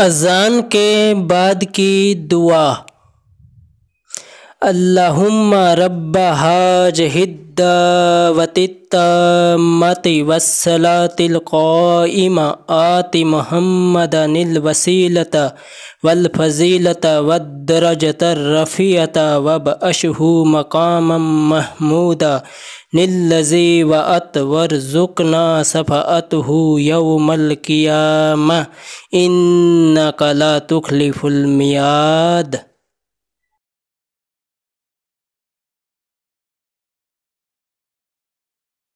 अजान के बाद की दुआ अल्लाहुम्मा रब्ब हाज हिद والدعوة والصلاة القائمة آت محمدا الوسيلة والفزيلة والدرجة الرفيعة وبأشه مقاما محمودا للذي وأت وارزقنا صفأته يوم القيامة إنك لا تخلف المياد